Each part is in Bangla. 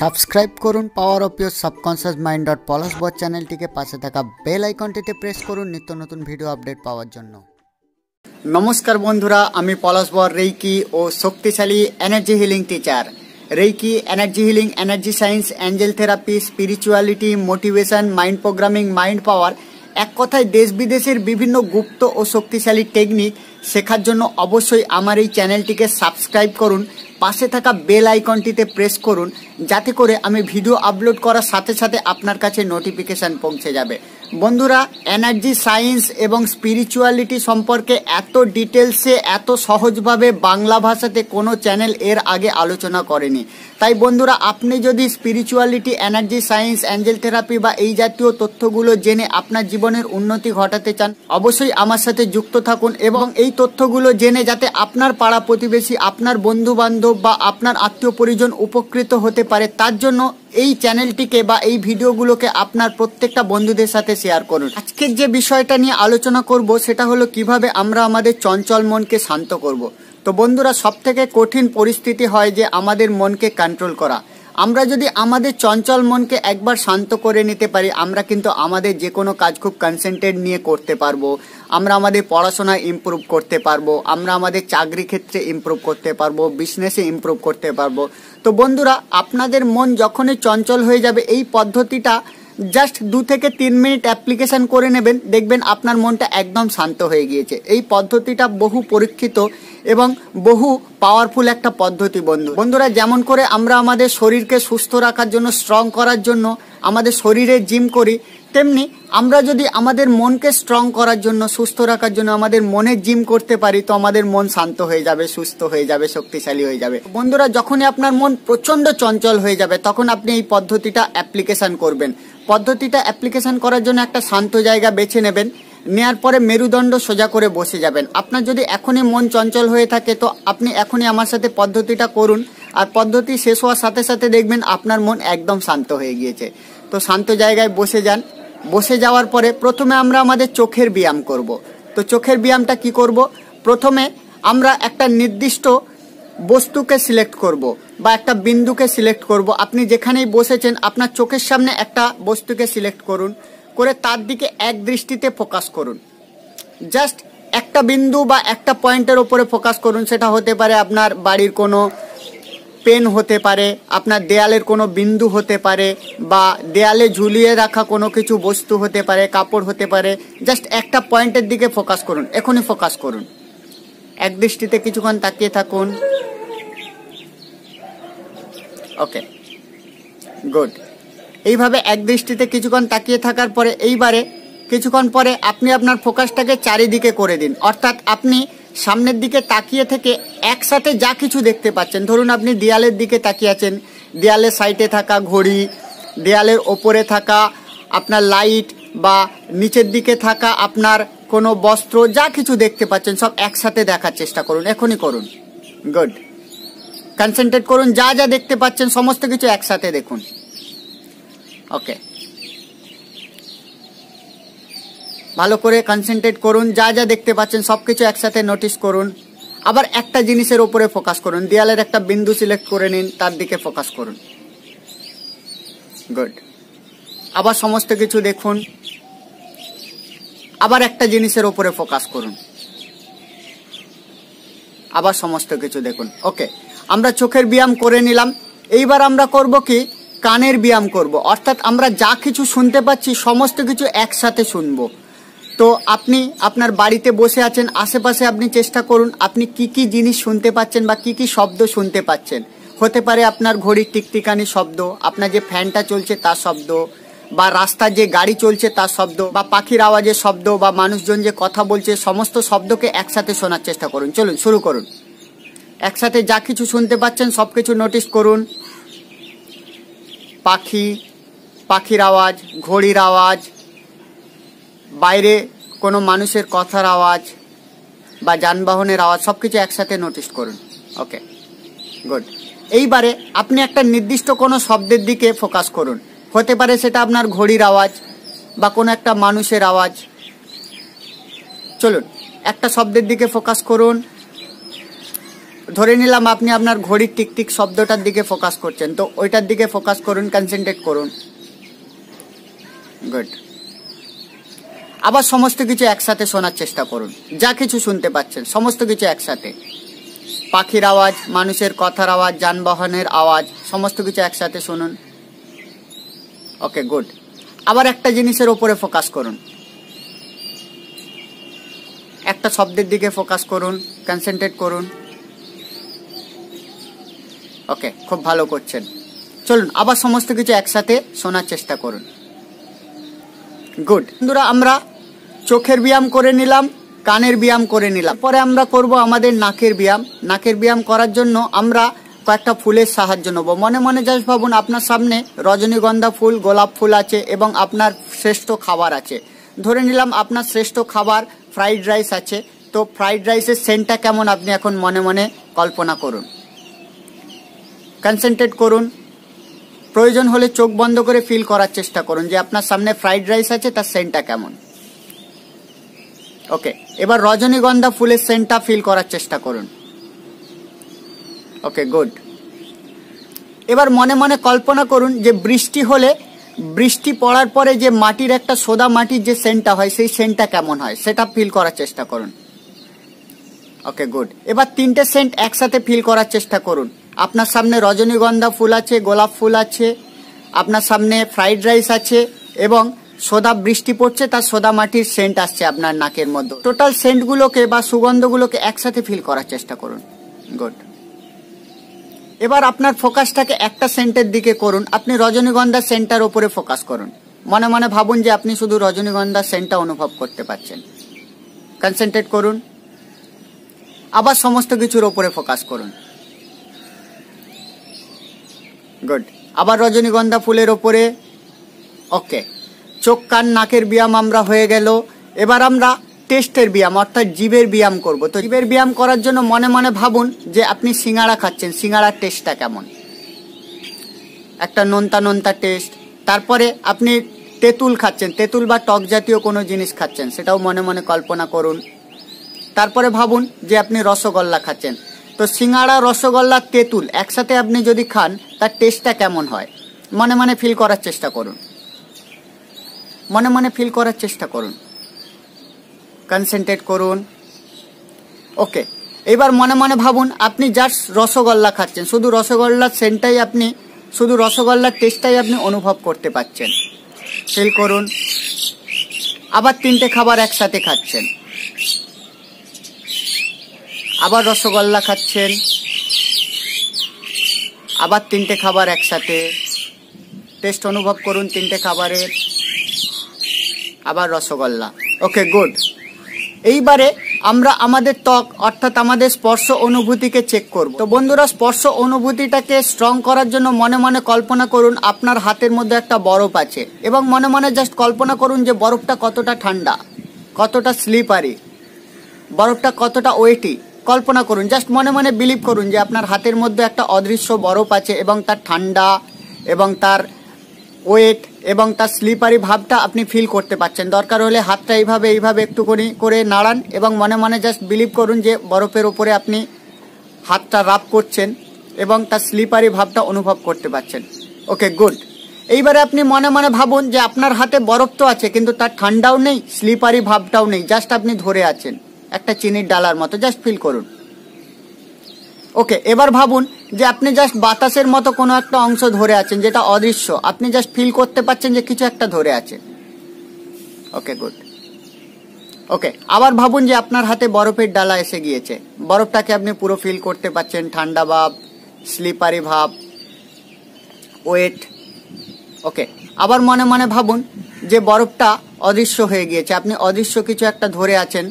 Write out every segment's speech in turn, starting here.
সাবস্ক্রাইব করুন power of your subconscious mind dot Palash বর চ্যানেলটিকে পাশে থাকা বেল আইকনটিতে প্রেস করুন নিত্য নতুন ভিডিও আপডেট পাওয়ার জন্য নমস্কার বন্ধুরা আমি পলাশ বর রেইকি ও শক্তিশালী energy healing teacher reiki energy healing energy science angel therapy spirituality motivation mind programming mind power এক কথায় দেশ বিদেশের বিভিন্ন গুপ্ত ও শক্তিশালী টেকনিক শেখার জন্য অবশ্যই আমার এই চ্যানেলটিকে সাবস্ক্রাইব করুন পাশে থাকা বেল আইকনটিতে প্রেস করুন যাতে করে আমি ভিডিও আপলোড করার সাথে সাথে আপনার কাছে নোটিফিকেশান পৌঁছে যাবে বন্ধুরা এনার্জি সায়েন্স এবং স্পিরিচুয়ালিটি সম্পর্কে এত ডিটেলসে এত সহজভাবে বাংলা ভাষাতে কোনো চ্যানেল এর আগে আলোচনা করেনি তাই বন্ধুরা আপনি যদি spirituality energy science angel therapy বা এই জাতীয় তথ্যগুলো জেনে আপনার জীবনের উন্নতি ঘটাতে চান অবশ্যই আমার সাথে যুক্ত থাকুন এবং এই তথ্যগুলো জেনে যাতে আপনার পাড়া প্রতিবেশী আপনার বন্ধু বান্ধব বা আপনার আত্মীয় পরিজন উপকৃত হতে পারে তার জন্য এই চ্যানেলটিকে বা এই ভিডিওগুলোকে আপনার প্রত্যেকটা বন্ধুদের সাথে শেয়ার করুন আজকের যে বিষয়টা নিয়ে আলোচনা করব সেটা হলো কিভাবে আমরা আমাদের চঞ্চল মনকে শান্ত করব। তো বন্ধুরা সবথেকে কঠিন পরিস্থিতি হয় যে আমাদের মনকে কন্ট্রোল করা আমরা যদি আমাদের চঞ্চল মনকে একবার শান্ত করে নিতে পারি আমরা কিন্তু আমাদের যে কোনো কাজ খুব কনসেন্ট্রেট নিয়ে করতে পারবো আমরা আমাদের পড়াশোনা ইম্প্রুভ করতে পারবো আমরা আমাদের চাকরি ক্ষেত্রে ইম্প্রুভ করতে পারবো বিজনেসে ইম্প্রুভ করতে পারবো তো বন্ধুরা আপনাদের মন যখনই চঞ্চল হয়ে যাবে এই পদ্ধতিটা জাস্ট দু থেকে তিন মিনিট অ্যাপ্লিকেশান করে নেবেন দেখবেন আপনার মনটা একদম শান্ত হয়ে গিয়েছে এই পদ্ধতিটা বহু পরীক্ষিত এবং বহু পাওয়ারফুল একটা পদ্ধতি বন্ধু বন্ধুরা যেমন করে আমরা আমাদের শরীরকে সুস্থ রাখার জন্য স্ট্রং করার জন্য আমাদের শরীরে জিম করি তেমনি আমরা যদি আমাদের মনকে স্ট্রং করার জন্য সুস্থ রাখার জন্য আমাদের মনে জিম করতে পারি তো আমাদের মন শান্ত হয়ে যাবে সুস্থ হয়ে যাবে শক্তিশালী হয়ে যাবে বন্ধুরা যখনই আপনার মন প্রচণ্ড চঞ্চল হয়ে যাবে তখন আপনি এই পদ্ধতিটা অ্যাপ্লিকেশান করবেন পদ্ধতিটা অ্যাপ্লিকেশান করার জন্য একটা শান্ত জায়গা বেছে নেবেন নেয়ার পরে মেরুদণ্ড সোজা করে বসে যাবেন আপনার যদি এখনই মন চঞ্চল হয়ে থাকে তো আপনি এখনই আমার সাথে পদ্ধতিটা করুন আর পদ্ধতি শেষ হওয়ার সাথে সাথে দেখবেন আপনার মন একদম শান্ত হয়ে গিয়েছে তো শান্ত জায়গায় বসে যান বসে যাওয়ার পরে প্রথমে আমরা আমাদের চোখের ব্যায়াম করব। তো চোখের ব্যায়ামটা কি করব। প্রথমে আমরা একটা নির্দিষ্ট বস্তুকে সিলেক্ট করব বা একটা বিন্দুকে সিলেক্ট করব আপনি যেখানেই বসেছেন আপনার চোখের সামনে একটা বস্তুকে সিলেক্ট করুন করে তার দিকে এক দৃষ্টিতে ফোকাস করুন জাস্ট একটা বিন্দু বা একটা পয়েন্টের ওপরে ফোকাস করুন সেটা হতে পারে আপনার বাড়ির কোনো পেন হতে পারে আপনার দেয়ালের কোনো বিন্দু হতে পারে বা দেয়ালে ঝুলিয়ে রাখা কোনো কিছু বস্তু হতে পারে কাপড় হতে পারে জাস্ট একটা পয়েন্টের দিকে ফোকাস করুন এখনই ফোকাস করুন এক দৃষ্টিতে কিছুক্ষণ তাকিয়ে থাকুন ওকে গুড এইভাবে এক দৃষ্টিতে কিছুক্ষণ তাকিয়ে থাকার পরে এইবারে কিছুক্ষণ পরে আপনি আপনার ফোকাসটাকে চারিদিকে করে দিন অর্থাৎ আপনি সামনের দিকে তাকিয়ে থেকে একসাথে যা কিছু দেখতে পাচ্ছেন ধরুন আপনি দেয়ালের দিকে তাকিয়ে আছেন দেয়ালের সাইডে থাকা ঘড়ি দেয়ালের ওপরে থাকা আপনার লাইট বা নিচের দিকে থাকা আপনার কোনো বস্ত্র যা কিছু দেখতে পাচ্ছেন সব একসাথে দেখার চেষ্টা করুন এখনই করুন গুড কনসেন্ট্রেট করুন যা যা দেখতে পাচ্ছেন সমস্ত কিছু একসাথে দেখুন ওকে ভালো করে কনসেন্ট্রেট করুন যা যা দেখতে পাচ্ছেন সব কিছু একসাথে নোটিস করুন আবার একটা জিনিসের ওপরে ফোকাস করুন দেয়ালের একটা বিন্দু সিলেক্ট করে নিন তার দিকে ফোকাস করুন গুড আবার সমস্ত কিছু দেখুন আবার একটা জিনিসের ওপরে ফোকাস করুন আবার সমস্ত কিছু দেখুন ওকে আমরা চোখের ব্যায়াম করে নিলাম এইবার আমরা করব কি কানের ব্যায়াম করব। অর্থাৎ আমরা যা কিছু শুনতে পাচ্ছি সমস্ত কিছু একসাথে শুনব তো আপনি আপনার বাড়িতে বসে আছেন আশেপাশে আপনি চেষ্টা করুন আপনি কি কি জিনিস শুনতে পাচ্ছেন বা কি কি শব্দ শুনতে পাচ্ছেন হতে পারে আপনার ঘড়ির টিকটিকানি শব্দ আপনার যে ফ্যানটা চলছে তার শব্দ বা রাস্তার যে গাড়ি চলছে তার শব্দ বা পাখির আওয়াজের শব্দ বা মানুষজন যে কথা বলছে সমস্ত শব্দকে একসাথে শোনার চেষ্টা করুন চলুন শুরু করুন একসাথে যা কিছু শুনতে পাচ্ছেন সব কিছু নোটিস করুন পাখি পাখির আওয়াজ ঘড়ির আওয়াজ বাইরে কোনো মানুষের কথার আওয়াজ বা যানবাহনের আওয়াজ সব কিছু একসাথে নোটিস করুন ওকে গুড এইবারে আপনি একটা নির্দিষ্ট কোনো শব্দের দিকে ফোকাস করুন হতে পারে সেটা আপনার ঘড়ির আওয়াজ বা কোনো একটা মানুষের আওয়াজ চলুন একটা শব্দের দিকে ফোকাস করুন ধরে নিলাম আপনি আপনার ঘড়ির টিকটিক শব্দটার দিকে ফোকাস করছেন তো ওইটার দিকে ফোকাস করুন কনসেন্ট্রেট করুন গুড আবার সমস্ত কিছু একসাথে শোনার চেষ্টা করুন যা কিছু শুনতে পাচ্ছেন সমস্ত কিছু একসাথে পাখির আওয়াজ মানুষের কথার আওয়াজ যানবাহনের আওয়াজ সমস্ত কিছু একসাথে শুনুন ওকে গুড আবার একটা জিনিসের ওপরে ফোকাস করুন একটা শব্দের দিকে ফোকাস করুন কনসেন্ট্রেট করুন ওকে খুব ভালো করছেন চলুন আবার সমস্ত কিছু একসাথে শোনার চেষ্টা করুন গুড বন্ধুরা আমরা চোখের ব্যায়াম করে নিলাম কানের ব্যায়াম করে নিলাম পরে আমরা করব আমাদের নাকের ব্যায়াম নাকের ব্যায়াম করার জন্য আমরা কয়েকটা ফুলের সাহায্য নেব মনে মনে জাস্ট ভাবুন আপনার সামনে রজনীগন্ধা ফুল গোলাপ ফুল আছে এবং আপনার শ্রেষ্ঠ খাবার আছে ধরে নিলাম আপনার শ্রেষ্ঠ খাবার ফ্রাইড রাইস আছে তো ফ্রাইড রাইসের সেন্টটা কেমন আপনি এখন মনে মনে কল্পনা করুন কনসেন্ট্রেট করুন প্রয়োজন হলে চোখ বন্ধ করে ফিল করার চেষ্টা করুন যে আপনার সামনে ফ্রাইড রাইস আছে তার সেন্টটা কেমন ওকে এবার রজনীগন্ধা ফুলের সেন্টটা ফিল করার চেষ্টা করুন ওকে গুড এবার মনে মনে কল্পনা করুন যে বৃষ্টি হলে বৃষ্টি পড়ার পরে যে মাটির একটা সোদা মাটির যে সেন্টটা হয় সেই সেন্টটা কেমন হয় সেটা ফিল করার চেষ্টা করুন ওকে গুড এবার তিনটে সেন্ট একসাথে ফিল করার চেষ্টা করুন আপনার সামনে রজনীগন্ধা ফুল আছে গোলাপ ফুল আছে আপনার সামনে ফ্রাইড রাইস আছে এবং সোদা বৃষ্টি পড়ছে তার সোদা মাটির সেন্ট আসছে আপনার নাকের মধ্যে টোটাল সেন্টগুলোকে বা সুগন্ধগুলোকে একসাথে ফিল করার চেষ্টা করুন গুড এবার আপনার ফোকাসটাকে একটা সেন্টের দিকে করুন আপনি রজনীগন্ধা সেন্টার ওপরে ফোকাস করুন মনে মনে ভাবুন যে আপনি শুধু রজনীগন্ধা সেন্টটা অনুভব করতে পারছেন কনসেন্ট্রেট করুন আবার সমস্ত কিছুর ওপরে ফোকাস করুন গুড আবার রজনীগন্ধা ফুলের ওপরে ওকে চোখ কান নাকের ব্যায়াম আমরা হয়ে গেল এবার আমরা টেস্টের ব্যায়াম অর্থাৎ জীবের ব্যায়াম করব তো জীবের ব্যায়াম করার জন্য মনে মনে ভাবুন যে আপনি সিঙ্গাড়া খাচ্ছেন সিঙ্গাড়ার টেস্টটা কেমন একটা নোনতা নোনতা টেস্ট তারপরে আপনি তেঁতুল খাচ্ছেন তেঁতুল বা টক জাতীয় কোনো জিনিস খাচ্ছেন সেটাও মনে মনে কল্পনা করুন তারপরে ভাবুন যে আপনি রসগোল্লা খাচ্ছেন তো সিঙ্গাড়া রসগোল্লা তেঁতুল একসাথে আপনি যদি খান তার টেস্টটা কেমন হয় মনে মনে ফিল করার চেষ্টা করুন মনে মনে ফিল করার চেষ্টা করুন কনসেন্ট্রেট করুন ওকে এবার মনে মনে ভাবুন আপনি জাস্ট রসগোল্লা খাচ্ছেন শুধু রসগোল্লার সেন্টটাই আপনি শুধু রসগোল্লার টেস্টটাই আপনি অনুভব করতে পাচ্ছেন ফিল করুন আবার তিনটে খাবার একসাথে খাচ্ছেন আবার রসগোল্লা খাচ্ছেন আবার তিনটে খাবার একসাথে টেস্ট অনুভব করুন তিনটে খাবারের আবার রসগোল্লা ওকে গুড এইবারে আমরা আমাদের ত্বক অর্থাৎ আমাদের স্পর্শ অনুভূতিকে চেক করব তো বন্ধুরা স্পর্শ অনুভূতিটাকে স্ট্রং করার জন্য মনে মনে কল্পনা করুন আপনার হাতের মধ্যে একটা বরফ আছে এবং মনে মনে জাস্ট কল্পনা করুন যে বরফটা কতটা ঠান্ডা কতটা স্লিপারি বরফটা কতটা ওয়েটি কল্পনা করুন জাস্ট মনে মনে বিলিভ করুন যে আপনার হাতের মধ্যে একটা অদৃশ্য বরফ আছে এবং তার ঠান্ডা এবং তার ওয়েট এবং তার স্লিপারি ভাবটা আপনি ফিল করতে পারছেন দরকার হলে হাতটা এইভাবে এইভাবে একটুখানি করে নাড়ান এবং মনে মনে জাস্ট বিলিভ করুন যে বরফের ওপরে আপনি হাতটা রাফ করছেন এবং তার স্লিপারি ভাবটা অনুভব করতে পারছেন ওকে গুড এইবারে আপনি মনে মনে ভাবুন যে আপনার হাতে বরফ তো আছে কিন্তু তার ঠান্ডাও নেই স্লিপারি ভাবটাও নেই জাস্ট আপনি ধরে আছেন একটা চিনির ডালার মতো জাস্ট ফিল করুন ওকে এবার ভাবুন যে আপনি জাস্ট বাতাসের মতো কোনো একটা অংশ ধরে আছেন যেটা অদৃশ্য আপনি জাস্ট ফিল করতে পারছেন যে কিছু একটা ধরে আছে ওকে গুড ওকে আবার ভাবুন যে আপনার হাতে বরফের ডালা এসে গিয়েছে বরফটাকে আপনি পুরো ফিল করতে পারছেন ঠান্ডা ভাব স্লিপারি ভাব ওয়েট ওকে আবার মনে মনে ভাবুন যে বরফটা অদৃশ্য হয়ে গিয়েছে আপনি অদৃশ্য কিছু একটা ধরে আছেন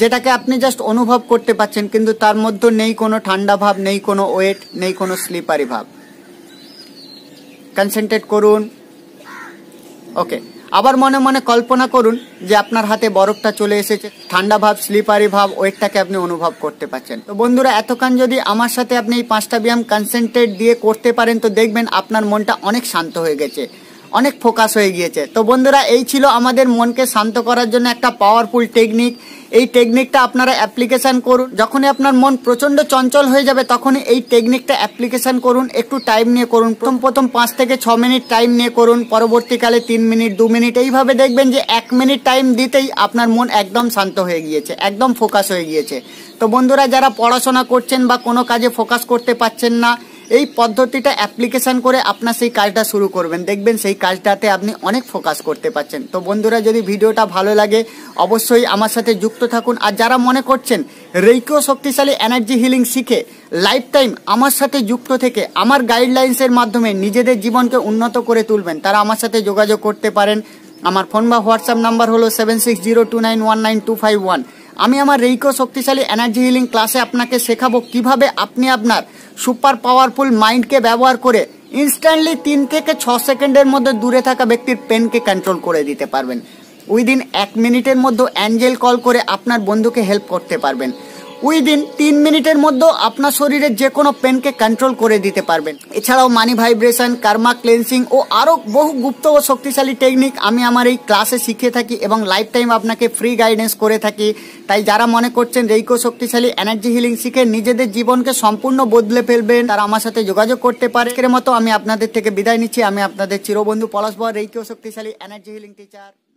যেটাকে আপনি জাস্ট অনুভব করতে পাচ্ছেন কিন্তু তার মধ্যে নেই কোনো ঠান্ডা ভাব নেই কোনো ওয়েট নেই কোনো স্লিপারি ভাব কনসেন্ট্রেট করুন ওকে আবার মনে মনে কল্পনা করুন যে আপনার হাতে বরফটা চলে এসেছে ঠান্ডা ভাব স্লিপারি ভাব ওয়েটটাকে আপনি অনুভব করতে পারছেন তো বন্ধুরা এতক্ষণ যদি আমার সাথে আপনি এই পাঁচটা ব্যায়াম কনসেন্ট্রেট দিয়ে করতে পারেন তো দেখবেন আপনার মনটা অনেক শান্ত হয়ে গেছে অনেক ফোকাস হয়ে গিয়েছে তো বন্ধুরা এই ছিল আমাদের মনকে শান্ত করার জন্য একটা পাওয়ারফুল টেকনিক এই টেকনিকটা আপনারা অ্যাপ্লিকেশান করুন যখনই আপনার মন প্রচণ্ড চঞ্চল হয়ে যাবে তখন এই টেকনিকটা অ্যাপ্লিকেশান করুন একটু টাইম নিয়ে করুন প্রথম প্রথম পাঁচ থেকে ছ মিনিট টাইম নিয়ে করুন পরবর্তীকালে তিন মিনিট দু মিনিট এইভাবে দেখবেন যে এক মিনিট টাইম দিতেই আপনার মন একদম শান্ত হয়ে গিয়েছে একদম ফোকাস হয়ে গিয়েছে তো বন্ধুরা যারা পড়াশোনা করছেন বা কোনো কাজে ফোকাস করতে পারছেন না এই পদ্ধতিটা অ্যাপ্লিকেশান করে আপনার সেই কাজটা শুরু করবেন দেখবেন সেই কাজটাতে আপনি অনেক ফোকাস করতে পারছেন তো বন্ধুরা যদি ভিডিওটা ভালো লাগে অবশ্যই আমার সাথে যুক্ত থাকুন আর যারা মনে করছেন রেইকিও শক্তিশালী এনার্জি হিলিং শিখে লাইফ টাইম আমার সাথে যুক্ত থেকে আমার গাইডলাইন্সের মাধ্যমে নিজেদের জীবনকে উন্নত করে তুলবেন তারা আমার সাথে যোগাযোগ করতে পারেন আমার ফোন বা হোয়াটসঅ্যাপ নাম্বার হলো seven six zero two nine one nine two five one আমি আমার রেইকো শক্তিশালী এনার্জি হিলিং ক্লাসে আপনাকে শেখাবো কিভাবে আপনি আপনার সুপার পাওয়ারফুল মাইন্ডকে ব্যবহার করে ইনস্ট্যান্টলি তিন থেকে ছ সেকেন্ডের মধ্যে দূরে থাকা ব্যক্তির পেনকে কন্ট্রোল করে দিতে পারবেন উইদিন এক মিনিটের মধ্যে অ্যাঞ্জেল কল করে আপনার বন্ধুকে হেল্প করতে পারবেন উইদিন তিন মিনিটের মধ্যে আপনার শরীরের যে কোনো পেনকে কন্ট্রোল করে দিতে পারবেন এছাড়াও মানি ভাইব্রেশন কার্মা ক্লেন্সিং ও আরও বহু গুপ্ত ও শক্তিশালী টেকনিক আমি আমার এই ক্লাসে শিখে থাকি এবং লাইফ টাইম আপনাকে ফ্রি গাইডেন্স করে থাকি তাই যারা মনে করছেন রেইকো শক্তিশালী এনার্জি হিলিং শিখে নিজেদের জীবনকে সম্পূর্ণ বদলে ফেলবেন তারা আমার সাথে যোগাযোগ করতে পারে এর মতো আমি আপনাদের থেকে বিদায় নিচ্ছি আমি আপনাদের চিরবন্ধু পলাশ বর রেইকো শক্তিশালী এনার্জি হিলিং টিচার